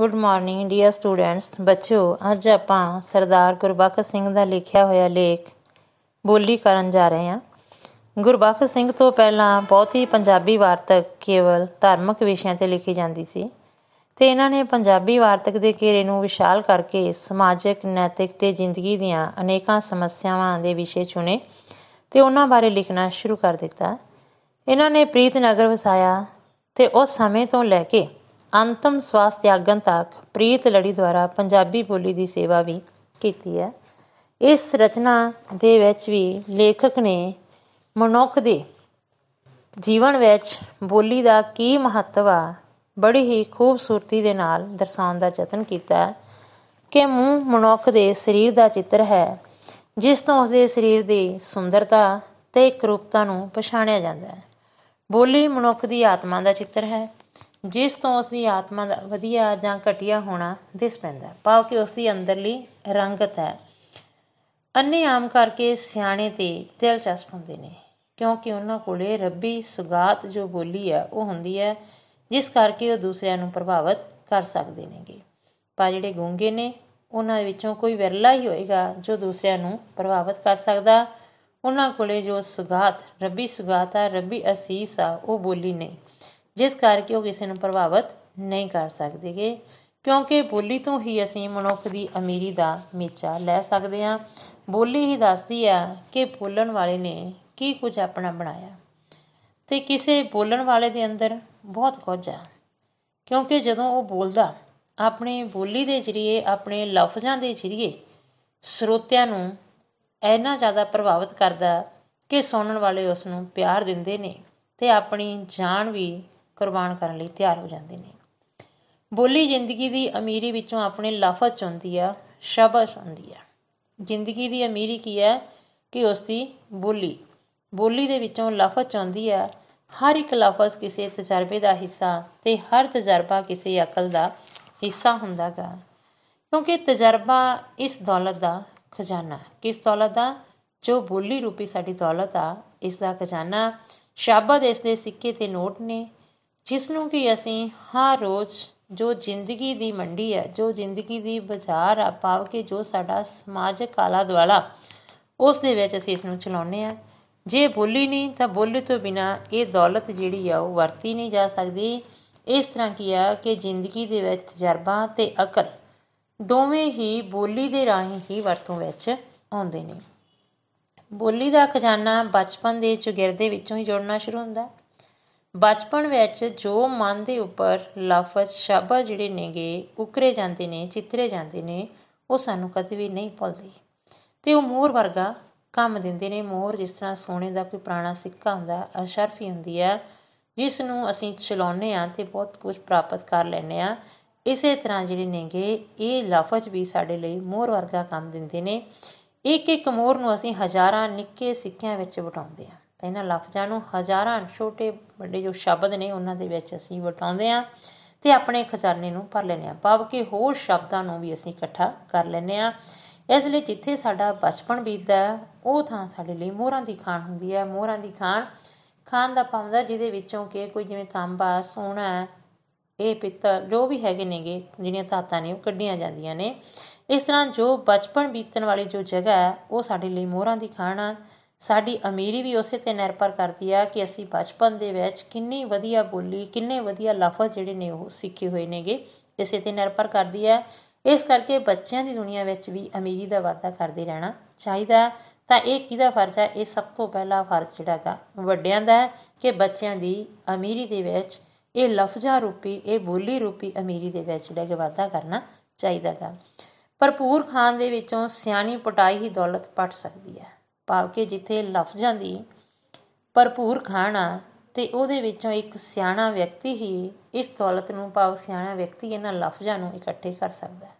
good morning dear students ਬੱਚਿਓ ਅੱਜ ਆਪਾਂ ਸਰਦਾਰ ਗੁਰਬਖਸ਼ ਸਿੰਘ ਦਾ ਲਿਖਿਆ ਹੋਇਆ ਲੇਖ ਬੋਲੀ ਕਰਨ ਜਾ ਰਹੇ ਹਾਂ ਗੁਰਬਖਸ਼ ਸਿੰਘ ਤੋਂ ਪਹਿਲਾਂ ਬਹੁਤ ਹੀ ਪੰਜਾਬੀ ਵਾਰਤਕ ਕੇਵਲ ਧਾਰਮਿਕ ਵਿਸ਼ਿਆਂ ਤੇ ਲਿਖੀ ਜਾਂਦੀ ਸੀ ਤੇ ਇਹਨਾਂ ਨੇ ਪੰਜਾਬੀ ਵਾਰਤਕ ਦੇ ਘੇਰੇ ਨੂੰ ਵਿਸ਼ਾਲ ਕਰਕੇ ਸਮਾਜਿਕ ਨੈਤਿਕ ਤੇ ਜ਼ਿੰਦਗੀ ਦੀਆਂ ਅਨੇਕਾਂ ਸਮੱਸਿਆਵਾਂ ਦੇ ਵਿਸ਼ੇ ਚੁਣੇ ਤੇ ਉਹਨਾਂ ਬਾਰੇ ਲਿਖਣਾ ਸ਼ੁਰੂ ਕਰ ਦਿੱਤਾ ਇਹਨਾਂ ਨੇ ਪ੍ਰੀਤਨਗਰ ਵਸਾਇਆ ਤੇ ਉਸ ਸਮੇਂ ਤੋਂ ਲੈ ਕੇ ਅੰਤਮ ਸਵਾਸ ਤਿਆਗਨ ਤੱਕ ਪ੍ਰੀਤ ਲੜੀ ਦੁਆਰਾ ਪੰਜਾਬੀ ਬੋਲੀ ਦੀ ਸੇਵਾ ਵੀ ਕੀਤੀ ਹੈ ਇਸ ਰਚਨਾ ਦੇ ਵਿੱਚ ਵੀ ਲੇਖਕ ਨੇ ਮਨੁੱਖ ਦੇ ਜੀਵਨ ਵਿੱਚ ਬੋਲੀ ਦਾ ਕੀ ਮਹੱਤਵ ਆ ਬੜੀ ਹੀ ਖੂਬਸੂਰਤੀ ਦੇ ਨਾਲ ਦਰਸਾਉਣ ਦਾ ਯਤਨ ਕੀਤਾ ਹੈ ਕਿ ਮੂੰਹ ਮਨੁੱਖ ਦੇ ਸਰੀਰ ਦਾ ਚਿੱਤਰ ਹੈ ਜਿਸ ਤੋਂ ਉਸ ਦੇ ਸਰੀਰ ਦੀ ਸੁੰਦਰਤਾ ਤੇ ਇੱਕ ਰੂਪਤਾ ਨੂੰ ਪਛਾਣਿਆ ਜਾਂਦਾ ਹੈ ਬੋਲੀ ਮਨੁੱਖ ਦੀ ਆਤਮਾ ਦਾ ਚਿੱਤਰ ਹੈ ਜਿਸ ਤੋਂ ਉਸ ਦੀ ਆਤਮਾ ਦਾ ਵਧੀਆ ਜਾਂ ਘਟਿਆ ਹੋਣਾ ਦਿਸ ਪੈਂਦਾ ਹੈ ਭਾਵ ਕਿ ਉਸ ਦੀ ਅੰਦਰਲੀ ਰੰਗਤ ਹੈ ਅੰਨੇ ਆਮ ਕਰਕੇ ਸਿਆਣੇ ਤੇ ਦਿਲਚਸਪ ਹੁੰਦੇ ਨੇ ਕਿਉਂਕਿ ਉਹਨਾਂ ਕੋਲੇ ਰੱਬੀ ਸੁਗਾਤ ਜੋ ਬੋਲੀ ਹੈ ਉਹ ਹੁੰਦੀ ਹੈ ਜਿਸ ਕਰਕੇ ਉਹ ਦੂਸਰਿਆਂ ਨੂੰ ਪ੍ਰਭਾਵਿਤ ਕਰ ਸਕਦੇ ਨੇਗੇ ਪਰ ਜਿਹੜੇ ਗੂੰਗੇ ਨੇ ਉਹਨਾਂ ਵਿੱਚੋਂ ਕੋਈ ਵਿਰਲਾ ਹੀ ਹੋਏਗਾ ਜੋ ਦੂਸਰਿਆਂ ਨੂੰ ਪ੍ਰਭਾਵਿਤ ਕਰ ਸਕਦਾ ਉਹਨਾਂ ਕੋਲੇ ਜੋ ਸੁਗਾਤ ਰੱਬੀ ਸੁਗਾਤ ਆ ਰੱਬੀ ਅਸੀਸ ਆ ਉਹ ਬੋਲੀ ਨਹੀਂ ਜਿਸ ਕਰਕੇ ਉਹ ਕਿਸੇ ਨੂੰ ਪ੍ਰਭਾਵਿਤ ਨਹੀਂ ਕਰ ਸਕਦੇਗੇ ਕਿਉਂਕਿ ਬੋਲੀ ਤੋਂ ਹੀ ਅਸੀਂ ਮਨੁੱਖ ਦੀ ਅਮੀਰੀ ਦਾ ਮੇਚਾ ਲੈ ਸਕਦੇ ਹਾਂ ਬੋਲੀ ਹੀ ਦੱਸਦੀ ਆ ਕਿ ਬੋਲਣ ਵਾਲੇ ਨੇ ਕੀ ਕੁਝ ਆਪਣਾ ਬਣਾਇਆ ਤੇ ਕਿਸੇ ਬੋਲਣ ਵਾਲੇ ਦੇ ਅੰਦਰ ਬਹੁਤ ਕੁਝ ਆ ਕਿਉਂਕਿ ਜਦੋਂ ਉਹ ਬੋਲਦਾ ਆਪਣੀ ਬੋਲੀ ਦੇ ਜ਼ਰੀਏ ਆਪਣੇ ਲਫ਼ਜ਼ਾਂ ਦੇ ਜ਼ਰੀਏ ਸਰੋਤਿਆਂ ਨੂੰ ਇੰਨਾ ਜ਼ਿਆਦਾ ਪ੍ਰਭਾਵਿਤ ਕਰਦਾ ਕਿ ਸੁਣਨ ਵਾਲੇ ਉਸ ਨੂੰ ਪਿਆਰ ਦਿੰਦੇ ਨੇ ਤੇ ਆਪਣੀ ਜਾਨ ਵੀ ਕੁਰਬਾਨ ਕਰਨ ਲਈ ਤਿਆਰ ਹੋ ਜਾਂਦੇ ਨੇ ਬੋਲੀ ਜ਼ਿੰਦਗੀ ਦੀ ਅਮੀਰੀ ਵਿੱਚੋਂ ਆਪਣੇ ਲਫ਼ਜ਼ ਚੁੰਦੀ ਆ ਸ਼ਬਦ ਹੁੰਦੀ ਆ ਜ਼ਿੰਦਗੀ ਦੀ ਅਮੀਰੀ ਕੀ ਹੈ ਕਿ ਉਸ ਦੀ ਬੋਲੀ ਬੋਲੀ ਦੇ ਵਿੱਚੋਂ ਲਫ਼ਜ਼ ਚੁੰਦੀ ਆ ਹਰ ਇੱਕ ਲਫ਼ਜ਼ ਕਿਸੇ ਤਜਰਬੇ ਦਾ ਹਿੱਸਾ ਤੇ ਹਰ ਤਜਰਬਾ ਕਿਸੇ ਅਕਲ ਦਾ ਹਿੱਸਾ ਹੁੰਦਾਗਾ ਕਿਉਂਕਿ ਤਜਰਬਾ ਇਸ ਦੌਲਤ ਦਾ ਖਜ਼ਾਨਾ ਕਿਸ ਦੌਲਤ ਦਾ ਜੋ ਬੋਲੀ ਰੂਪੀ ਸਾਡੀ ਦੌਲਤ ਆ ਇਸ ਦਾ ਖਜ਼ਾਨਾ ਸ਼ਾਬਦ ਇਸ ਦੇ ਸਿੱਕੇ ਤੇ ਨੋਟ ਨੇ ਜਿਸ ਨੂੰ ਕਿ ਅਸੀਂ ਹਰ ਰੋਜ਼ ਜੋ ਜ਼ਿੰਦਗੀ ਦੀ ਮੰਡੀ ਹੈ ਜੋ ਜ਼ਿੰਦਗੀ ਦੀ ਬਾਜ਼ਾਰ ਆ ਪਾਵ ਕੇ ਜੋ ਸਾਡਾ ਸਮਾਜਿਕ ਆਲਾ ਦਵਾਲਾ ਉਸ ਦੇ ਵਿੱਚ ਅਸੀਂ ਇਸ ਨੂੰ ਚਲਾਉਂਦੇ ਆ ਜੇ ਬੋਲੀ ਨਹੀਂ ਤਾਂ ਬੋਲੀ ਤੋਂ ਬਿਨਾ ਇਹ ਦੌਲਤ ਜਿਹੜੀ ਆ ਉਹ ਵਰਤੀ ਨਹੀਂ ਜਾ ਸਕਦੀ ਇਸ ਤਰ੍ਹਾਂ ਕੀ ਆ ਕਿ ਜ਼ਿੰਦਗੀ ਦੇ ਵਿੱਚ ਤਜਰਬਾ ਤੇ ਅਕਲ ਦੋਵੇਂ ਹੀ ਬੋਲੀ ਦੇ ਰਾਹੀਂ ਹੀ ਵਰਤੋਂ ਵਿੱਚ ਆਉਂਦੇ ਨੇ ਬੋਲੀ ਦਾ ਖਜ਼ਾਨਾ ਬਚਪਨ ਦੇ ਚੁਗਿਰਦੇ ਵਿੱਚੋਂ ਹੀ ਜੁੜਨਾ ਸ਼ੁਰੂ ਹੁੰਦਾ ਹੈ ਬਚਪਨ ਵਿੱਚ ਜੋ ਮਨ ਦੇ ਉੱਪਰ ਲਫ਼ਜ਼ ਸ਼ਬਦ ਜਿਹੜੇ ਨੇਗੇ ਉਕਰੇ ਜਾਂਦੇ ਨੇ ਚਿੱਤਰੇ ਜਾਂਦੇ ਨੇ ਉਹ ਸਾਨੂੰ ਕਦੇ ਵੀ ਨਹੀਂ ਭੁੱਲਦੇ ਤੇ ਉਹ ਮੋਹਰ ਵਰਗਾ ਕੰਮ ਦਿੰਦੇ ਨੇ ਮੋਹਰ ਜਿਸ ਤਰ੍ਹਾਂ ਸੋਨੇ ਦਾ ਕੋਈ ਪੁਰਾਣਾ ਸਿੱਕਾ ਹੁੰਦਾ ਅਸ਼ਰਫੀ ਹੁੰਦੀ ਆ ਜਿਸ ਨੂੰ ਅਸੀਂ ਚਲਾਉਨੇ ਆ ਤੇ ਬਹੁਤ ਕੁਝ ਪ੍ਰਾਪਤ ਕਰ ਲੈਨੇ ਆ ਇਸੇ ਤਰ੍ਹਾਂ ਜਿਹੜੇ ਨੇਗੇ ਇਹ ਲਫ਼ਜ਼ ਵੀ ਸਾਡੇ ਲਈ ਮੋਹਰ ਵਰਗਾ ਕੰਮ ਦਿੰਦੇ ਨੇ ਇੱਕ ਇੱਕ ਮੋਹਰ ਨੂੰ ਅਸੀਂ ਹਜ਼ਾਰਾਂ ਨਿੱਕੇ ਸਿੱਕਿਆਂ ਵਿੱਚ ਵਟਾਉਂਦੇ ਆ ਇਹਨਾਂ ਲਫ਼ਜ਼ਾਂ ਨੂੰ ਹਜ਼ਾਰਾਂ ਛੋਟੇ ਵੱਡੇ ਜੋ ਸ਼ਬਦ ਨੇ ਉਹਨਾਂ ਦੇ ਵਿੱਚ ਅਸੀਂ ਵਟਾਉਂਦੇ ਆਂ ਤੇ ਆਪਣੇ ਖਜ਼ਾਨੇ ਨੂੰ ਭਰ ਲੈਨੇ ਆਂ ਭਾਵ ਕਿ ਹੋਰ ਸ਼ਬਦਾਂ ਨੂੰ ਵੀ ਅਸੀਂ ਇਕੱਠਾ ਕਰ ਲੈਨੇ ਆਂ ਇਸ ਲਈ ਜਿੱਥੇ ਸਾਡਾ ਬਚਪਨ ਬੀਤਦਾ ਉਹ ਥਾਂ ਸਾਡੇ ਲਈ ਮੋਹਰਾਂ ਦੀ ਖਾਣ ਹੁੰਦੀ ਹੈ ਮੋਹਰਾਂ ਦੀ ਖਾਣ ਖਾਣ ਦਾ ਪਾਉਂਦਾ ਜਿਹਦੇ ਵਿੱਚੋਂ ਕਿ ਕੋਈ ਜਿਵੇਂ ਤਾਂਬਾ ਸੋਨਾ ਇਹ ਪਿੱਤਲ ਜੋ ਵੀ ਹੈਗੇ ਨੇਗੇ ਜਿਹੜੀਆਂ ਧਾਤਾਂ ਨੇ ਉਹ ਕੱਢੀਆਂ ਜਾਂਦੀਆਂ ਨੇ ਇਸ ਤਰ੍ਹਾਂ ਜੋ ਬਚਪਨ ਬੀਤਣ ਵਾਲੀ ਜੋ ਜਗ੍ਹਾ ਹੈ ਉਹ ਸਾਡੇ ਲਈ ਮੋਹਰਾਂ ਦੀ ਖਾਣ ਆ ਸਾਡੀ ਅਮੀਰੀ ਵੀ ਉਸੇ ਤੇ ਨਿਰਭਰ ਕਰਦੀ ਆ ਕਿ ਅਸੀਂ ਬਚਪਨ ਦੇ ਵਿੱਚ ਕਿੰਨੀ ਵਧੀਆ ਬੋਲੀ ਕਿੰਨੇ ਵਧੀਆ ਲਫ਼ਜ਼ ਜਿਹੜੇ ਨੇ ਉਹ ਸਿੱਖੇ ਹੋਏ ਨੇਗੇ ਇਸੇ ਤੇ ਨਿਰਭਰ ਕਰਦੀ ਆ ਇਸ ਕਰਕੇ ਬੱਚਿਆਂ ਦੀ ਦੁਨੀਆ ਵਿੱਚ ਵੀ ਅਮੀਰੀ ਦਾ ਵਾਅਦਾ ਕਰਦੇ ਰਹਿਣਾ ਚਾਹੀਦਾ ਤਾਂ ਇਹ ਕਿਹਦਾ ਫਰਜ਼ ਆ ਇਹ ਸਭ ਤੋਂ ਪਹਿਲਾ ਫਰਜ਼ ਜਿਹੜਾ ਦਾ ਵੱਡਿਆਂ ਦਾ ਹੈ ਕਿ ਬੱਚਿਆਂ ਦੀ ਅਮੀਰੀ ਦੇ ਵਿੱਚ ਇਹ ਲਫ਼ਜ਼ਾਂ ਰੂਪੀ ਇਹ ਬੋਲੀ ਰੂਪੀ ਅਮੀਰੀ ਦੇ ਵਿੱਚ ਜਿਹੜਾ ਕਿ ਵਾਅਦਾ ਕਰਨਾ ਦਾ ਭਰਪੂਰ ਖਾਨ ਦੇ ਵਿੱਚੋਂ ਸਿਆਣੀ ਪਟਾਈ ਹੀ ਦੌਲਤ ਪਟ ਸਕਦੀ ਹੈ ਭਾਵ ਕਿ ਜਿੱਥੇ ਲਫ਼ਜ਼ਾਂ ਦੀ ਭਰਪੂਰ ਖਾਣਾ ਤੇ ਉਹਦੇ ਵਿੱਚੋਂ ਇੱਕ ਸਿਆਣਾ ਵਿਅਕਤੀ ਹੀ ਇਸ ਦੌਲਤ ਨੂੰ ਭਾਵ ਸਿਆਣਾ ਵਿਅਕਤੀ ਇਹਨਾਂ ਲਫ਼ਜ਼ਾਂ ਨੂੰ ਇਕੱਠੇ ਕਰ ਸਕਦਾ ਹੈ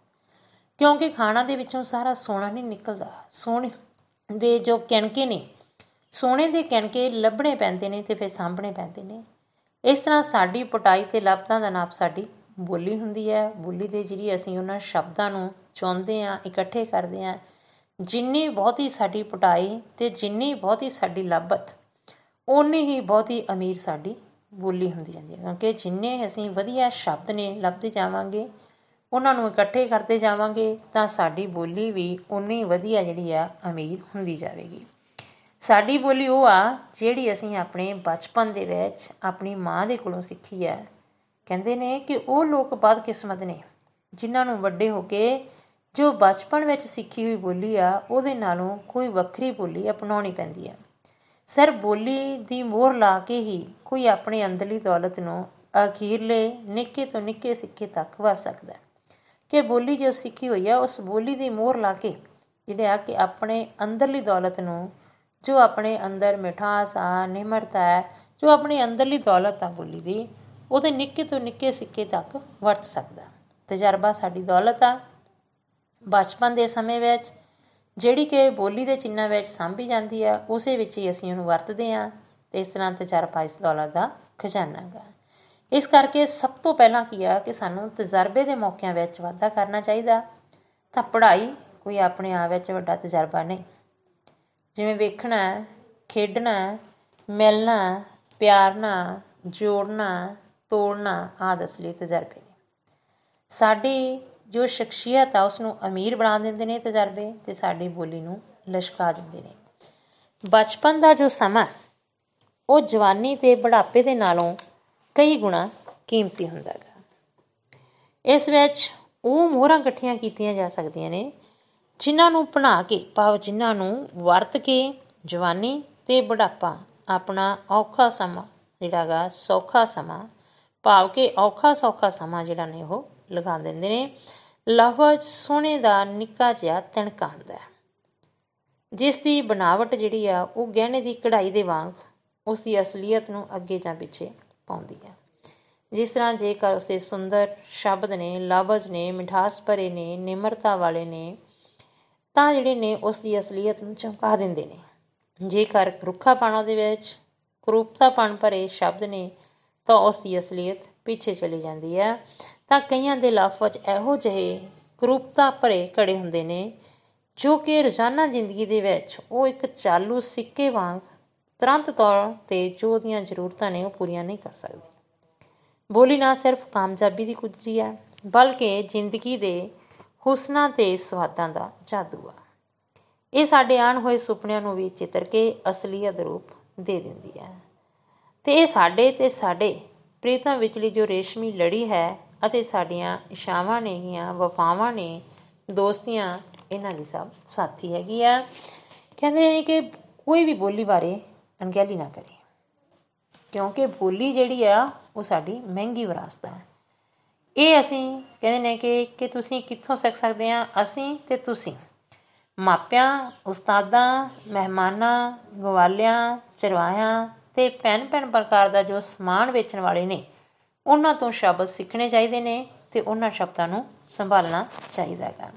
ਕਿਉਂਕਿ ਖਾਣਾ ਦੇ ਵਿੱਚੋਂ ਸਾਰਾ ਸੋਨਾ ਨਹੀਂ ਨਿਕਲਦਾ ਸੋਨੇ ਦੇ ਜੋ ਕਣਕੇ ਨੇ ਸੋਨੇ ਦੇ ਕਣਕੇ ਲੱਭਣੇ ਪੈਂਦੇ ਨੇ ਤੇ ਫਿਰ ਸਾਹਮਣੇ ਪੈਂਦੇ ਨੇ ਇਸ ਤਰ੍ਹਾਂ ਸਾਡੀ ਪਟਾਈ ਤੇ ਲਾਪਤਾਂ ਦਾ ਨਾਪ ਸਾਡੀ ਬੋਲੀ ਹੁੰਦੀ ਹੈ ਬੋਲੀ ਦੇ ਜਿਹੜੀ ਅਸੀਂ ਉਹਨਾਂ ਸ਼ਬਦਾਂ ਨੂੰ ਚੁੰਦੇ ਆ ਇਕੱਠੇ ਕਰਦੇ ਆ ਜਿੰਨੀ ਬਹੁਤੀ ਸਾਡੀ ਪਟਾਈ ਤੇ ਜਿੰਨੀ ਬਹੁਤੀ ਸਾਡੀ ਲੱਭਤ ਓਨੀ ਹੀ ਬਹੁਤੀ ਅਮੀਰ ਸਾਡੀ ਬੋਲੀ ਹੁੰਦੀ ਜਾਂਦੀ ਹੈ ਕਿਉਂਕਿ ਜਿੰਨੇ ਅਸੀਂ ਵਧੀਆ ਸ਼ਬਦ ਨੇ ਲੱਭਦੇ ਜਾਵਾਂਗੇ ਉਹਨਾਂ ਨੂੰ ਇਕੱਠੇ ਕਰਦੇ ਜਾਵਾਂਗੇ ਤਾਂ ਸਾਡੀ ਬੋਲੀ ਵੀ ਓਨੀ ਵਧੀਆ ਜਿਹੜੀ ਆ ਅਮੀਰ ਹੁੰਦੀ ਜਾਵੇਗੀ ਸਾਡੀ ਬੋਲੀ ਉਹ ਆ ਜਿਹੜੀ ਅਸੀਂ ਆਪਣੇ ਬਚਪਨ ਦੇ ਵਿੱਚ ਆਪਣੀ ਮਾਂ ਦੇ ਕੋਲੋਂ ਸਿੱਖੀ ਹੈ ਕਹਿੰਦੇ ਨੇ ਕਿ ਉਹ ਲੋਕ ਬਾਦ ਕਿਸਮਤ ਨੇ ਜਿਨ੍ਹਾਂ ਨੂੰ ਵੱਡੇ ਹੋ ਕੇ ਜੋ ਬਚਪਨ ਵਿੱਚ ਸਿੱਖੀ ਹੋਈ ਬੋਲੀ ਆ ਉਹਦੇ ਨਾਲੋਂ ਕੋਈ ਵੱਖਰੀ ਬੋਲੀ ਅਪਣਾਉਣੀ ਪੈਂਦੀ ਆ ਸਿਰ ਬੋਲੀ ਦੀ ਮੋਹਰ ਲਾ ਕੇ ਹੀ ਕੋਈ ਆਪਣੇ ਅੰਦਰਲੀ ਦੌਲਤ ਨੂੰ ਅਖੀਰਲੇ ਨਿੱਕੇ ਤੋਂ ਨਿੱਕੇ ਸਿੱਕੇ ਤੱਕ ਵਰ ਸਕਦਾ ਕਿ ਬੋਲੀ ਜੋ ਸਿੱਖੀ ਹੋਈ ਆ ਉਸ ਬੋਲੀ ਦੀ ਮੋਹਰ ਲਾ ਕੇ ਜਿਹੜੇ ਆ ਕਿ ਆਪਣੇ ਅੰਦਰਲੀ ਦੌਲਤ ਨੂੰ ਜੋ ਆਪਣੇ ਅੰਦਰ ਮਿਠਾਸ ਆ ਨਿਮਰਤਾ ਹੈ ਜੋ ਆਪਣੇ ਅੰਦਰਲੀ ਦੌਲਤ ਆ ਬੋਲੀ ਦੀ ਉਹਦੇ ਨਿੱਕੇ ਤੋਂ ਨਿੱਕੇ ਸਿੱਕੇ ਤੱਕ ਵਰਤ ਸਕਦਾ ਤਜਰਬਾ ਸਾਡੀ ਦੌਲਤ ਆ ਬਚਪਨ ਦੇ ਸਮੇਂ ਵਿੱਚ ਜਿਹੜੀ ਕਿ ਬੋਲੀ ਦੇ ਚਿੰਨ੍ਹਾਂ ਵਿੱਚ ਸਾਂਭੀ ਜਾਂਦੀ ਆ ਉਸੇ ਵਿੱਚ ਹੀ ਅਸੀਂ ਉਹਨੂੰ ਵਰਤਦੇ ਆ ਤੇ ਇਸ ਤਰ੍ਹਾਂ ਤੇ ਚਾਰ ਇਸ ਡਾਲਰ ਦਾ ਖਜ਼ਾਨਾ ਹੈ ਇਸ ਕਰਕੇ ਸਭ ਤੋਂ ਪਹਿਲਾਂ ਕੀ ਆ ਕਿ ਸਾਨੂੰ ਤਜਰਬੇ ਦੇ ਮੌਕਿਆਂ ਵਿੱਚ ਵਾਧਾ ਕਰਨਾ ਚਾਹੀਦਾ ਤਾਂ ਪੜ੍ਹਾਈ ਕੋਈ ਆਪਣੇ ਆਪ ਵਿੱਚ ਵੱਡਾ ਤਜਰਬਾ ਨਹੀਂ ਜਿਵੇਂ ਵੇਖਣਾ ਖੇਡਣਾ ਮਿਲਣਾ ਪਿਆਰਨਾ ਜੋੜਨਾ ਤੋੜਨਾ ਆਦਿ ਅਸਲੀ ਤਜਰਬੇ ਨੇ ਸਾਡੀ ਜੋ ਸ਼ਖਸੀਅਤ ਆ ਉਸ ਨੂੰ ਅਮੀਰ ਬਣਾ ਦਿੰਦੇ ਨੇ ਤਜਰਬੇ ਤੇ ਸਾਡੀ ਬੋਲੀ ਨੂੰ ਲਸ਼ਕਾ ਦਿੰਦੇ ਨੇ ਬਚਪਨ ਦਾ ਜੋ ਸਮਾਂ ਉਹ ਜਵਾਨੀ ਤੇ ਬੁਢਾਪੇ ਦੇ ਨਾਲੋਂ ਕਈ ਗੁਣਾ ਕੀਮਤੀ ਹੁੰਦਾ ਹੈ ਇਸ ਵਿੱਚ ਉਹ ਮੋਹਰਾਂ ਇਕੱਠੀਆਂ ਕੀਤੀਆਂ ਜਾ ਸਕਦੀਆਂ ਨੇ ਜਿਨ੍ਹਾਂ ਨੂੰ ਪਣਾ ਕੇ ਭਾਵ ਜਿਨ੍ਹਾਂ ਨੂੰ ਵਰਤ ਕੇ ਜਵਾਨੀ ਤੇ ਬੁਢਾਪਾ ਆਪਣਾ ਔਖਾ ਸਮਾਂ ਜਿਹੜਾਗਾ ਸੌਖਾ ਸਮਾਂ ਭਾਵ ਕਿ ਔਖਾ ਸੌਖਾ ਸਮਾਂ ਜਿਹੜਾ ਨੇ ਉਹ ਲਗਾ ਦਿੰਦੇ ਨੇ ਲਫ਼ਜ਼ ਸੋਹਣੇ ਦਾ ਨਿੱਕਾ ਜਿਹਾ ਤਿਣਕਾ ਹੁੰਦਾ ਹੈ ਜਿਸ ਦੀ ਬਣਾਵਟ ਜਿਹੜੀ ਆ ਉਹ ਗਹਿਣੇ ਦੀ ਕਢਾਈ ਦੇ ਵਾਂਗ ਉਸ ਦੀ ਅਸਲੀਅਤ ਨੂੰ ਅੱਗੇ ਜਾਂ ਪਿੱਛੇ ਪਾਉਂਦੀ ਹੈ ਜਿਸ ਤਰ੍ਹਾਂ ਜੇਕਰ ਦੇ ਸੁੰਦਰ ਸ਼ਬਦ ਨੇ ਲਫ਼ਜ਼ ਨੇ ਮਿਠਾਸ ਭਰੇ ਨੇ ਨਿਮਰਤਾ ਵਾਲੇ ਨੇ ਤਾਂ ਜਿਹੜੇ ਨੇ ਉਸ ਦੀ ਅਸਲੀਅਤ ਨੂੰ ਚਮਕਾ ਦਿੰਦੇ ਨੇ ਜੇਕਰ ਪਾਣਾ ਦੇ ਵਿੱਚ ਪਣ ਭਰੇ ਸ਼ਬਦ ਨੇ ਤਾਂ ਉਸ ਦੀ ਅਸਲੀਅਤ ਪਿੱਛੇ ਚਲੀ ਜਾਂਦੀ ਹੈ ਤਾਂ ਕਈਆਂ ਦੇ ਲਫ਼ਜ਼ ਇਹੋ ਜਿਹੇ ਕਰੂਪਤਾ ਭਰੇ ਘੜੇ ਹੁੰਦੇ ਨੇ ਜੋ ਕਿ ਰੋਜ਼ਾਨਾ ਜ਼ਿੰਦਗੀ ਦੇ ਵਿੱਚ ਉਹ ਇੱਕ ਚਾਲੂ ਸਿੱਕੇ ਵਾਂਗ ਤੁਰੰਤ ਤੌਰ ਤੇ ਜੋ ਦੀਆਂ ਜ਼ਰੂਰਤਾਂ ਨੇ ਉਹ ਪੂਰੀਆਂ ਨਹੀਂ ਕਰ ਸਕਦੇ ਬੋਲੀ ਨਾ ਸਿਰਫ ਕਾਮਯਾਬੀ ਦੀ ਕੁੰਜੀ ਹੈ ਬਲਕਿ ਜ਼ਿੰਦਗੀ ਦੇ ਹੁਸਨਾ ਤੇ ਸਵਾਦਾਂ ਦਾ ਜਾਦੂ ਆ ਇਹ ਸਾਡੇ ਆਣ ਹੋਏ ਸੁਪਨਿਆਂ ਨੂੰ ਵੀ ਚਿੱਤਰ ਕੇ ਅਸਲੀਅਤ ਰੂਪ ਦੇ ਦਿੰਦੀ ਹੈ ਤੇ ਇਹ ਸਾਡੇ ਤੇ ਸਾਡੇ ਪ੍ਰੀਤਾਂ ਵਿਚਲੀ ਜੋ ਰੇਸ਼ਮੀ ਲੜੀ ਹੈ ਅਤੇ ਸਾਡੀਆਂ ਇਸ਼ਾਵਾਂ ਨੇਗੀਆਂ ਵਫਾਵਾਂ ਨੇ ਦੋਸਤੀਆਂ ਇਹਨਾਂ ਦੀ ਸਭ ਸਾਥੀ ਹੈਗੀ ਆ ਕਹਿੰਦੇ ਨੇ ਕਿ ਕੋਈ ਵੀ ਬੋਲੀ ਬਾਰੇ ਅਣਗਹਿਲੀ ਨਾ ਕਰੇ ਕਿਉਂਕਿ ਬੋਲੀ ਜਿਹੜੀ ਆ ਉਹ ਸਾਡੀ ਮਹਿੰਗੀ ਵਿਰਾਸਤ ਹੈ ਇਹ ਅਸੀਂ ਕਹਿੰਦੇ ਨੇ ਕਿ ਕਿ ਤੁਸੀਂ ਕਿੱਥੋਂ ਸਿੱਖ ਸਕਦੇ ਆ ਅਸੀਂ ਤੇ ਤੁਸੀਂ ਮਾਪਿਆਂ ਉਸਤਾਦਾਂ ਮਹਿਮਾਨਾਂ ਗਵਾਲਿਆਂ ਚਰਵਾਹਿਆਂ ਤੇ ਪੈਨ ਪੈਨ ਪ੍ਰਕਾਰ ਦਾ ਜੋ ਸਮਾਨ ਵੇਚਣ ਵਾਲੇ ਨੇ ਉਹਨਾਂ ਤੋਂ ਸ਼ਬਦ ਸਿੱਖਣੇ ਚਾਹੀਦੇ ਨੇ ਤੇ ਉਹਨਾਂ ਸ਼ਬਦਾਂ ਨੂੰ ਸੰਭਾਲਣਾ ਚਾਹੀਦਾ ਹੈ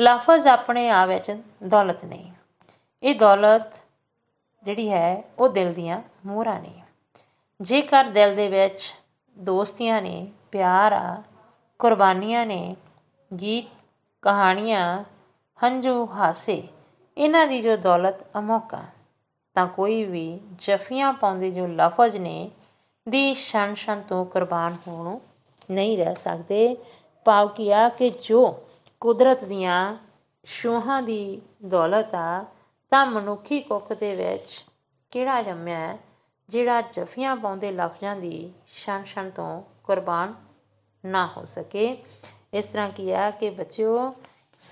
ਲਫ਼ਜ਼ ਆਪਣੇ ਆਪ ਵਿੱਚ ਦੌਲਤ ਨਹੀਂ ਇਹ ਦੌਲਤ ਜਿਹੜੀ ਹੈ ਉਹ ਦਿਲ ਦੀਆਂ ਮੋਹਰਾਂ ਨੇ ਜੇਕਰ ਦਿਲ ਦੇ ਵਿੱਚ ਦੋਸਤੀਆਂ ਨੇ ਪਿਆਰ ਆ ਕੁਰਬਾਨੀਆਂ ਨੇ ਗੀਤ ਕਹਾਣੀਆਂ ਹੰਝੂ ਹਾਸੇ ਇਹਨਾਂ ਦੀ ਜੋ ਦੌਲਤ ਅਮੋਕਾ ਤਾਂ ਕੋਈ ਵੀ ਜਫੀਆਂ ਪਾਉਂਦੇ ਜੋ ਲਫ਼ਜ਼ ਨੇ ਦੀ ਛਣ ਛਣ ਤੋਂ ਕੁਰਬਾਨ ਹੋਣ ਨਹੀਂ ਰਹਿ ਸਕਦੇ ਪਾਉ ਕੀ ਕਿ ਜੋ ਕੁਦਰਤ ਦੀਆਂ ਸ਼ੋਹਾਂ ਦੀ ਦੌਲਤ ਆ ਤਾਂ ਮਨੁੱਖੀ ਕੁੱਖ ਦੇ ਵਿੱਚ ਕਿਹੜਾ ਜੰਮਿਆ ਹੈ ਜਿਹੜਾ ਜਫੀਆਂ ਪਾਉਂਦੇ ਲਫ਼ਜ਼ਾਂ ਦੀ ਛਣ ਛਣ ਤੋਂ ਕੁਰਬਾਨ ਨਾ ਹੋ ਸਕੇ ਇਸ ਤਰ੍ਹਾਂ ਕਿਹਾ ਕਿ ਬੱਚਿਓ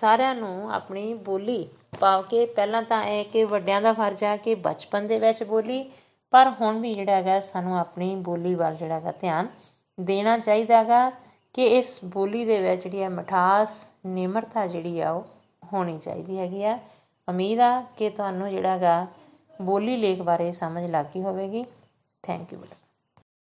ਸਾਰਿਆਂ ਨੂੰ ਆਪਣੀ ਬੋਲੀ ਪਾਉ ਕੇ ਪਹਿਲਾਂ ਤਾਂ ਇਹ ਕਿ ਵੱਡਿਆਂ ਦਾ ਫਰਜ਼ ਆ ਕਿ ਬਚਪਨ ਦੇ ਵਿੱਚ ਬੋਲੀ ਪਰ ਹੁਣ ਵੀ ਜਿਹੜਾ ਹੈਗਾ ਸਾਨੂੰ ਆਪਣੀ ਬੋਲੀ ਵੱਲ ਜਿਹੜਾ ਹੈਗਾ ਧਿਆਨ ਦੇਣਾ ਚਾਹੀਦਾ ਹੈਗਾ ਕਿ ਇਸ ਬੋਲੀ ਦੇ ਵਿੱਚ ਜਿਹੜੀ ਹੈ ਮਠਾਸ ਨਿਮਰਤਾ ਜਿਹੜੀ ਆ ਉਹ ਹੋਣੀ ਚਾਹੀਦੀ ਹੈਗੀ ਆ ਉਮੀਦ ਆ ਕਿ ਤੁਹਾਨੂੰ ਜਿਹੜਾ ਹੈਗਾ ਬੋਲੀ ਲੇਖ ਬਾਰੇ ਸਮਝ ਲੱਗੀ ਹੋਵੇਗੀ ਥੈਂਕ ਯੂ ਬੇਟਾ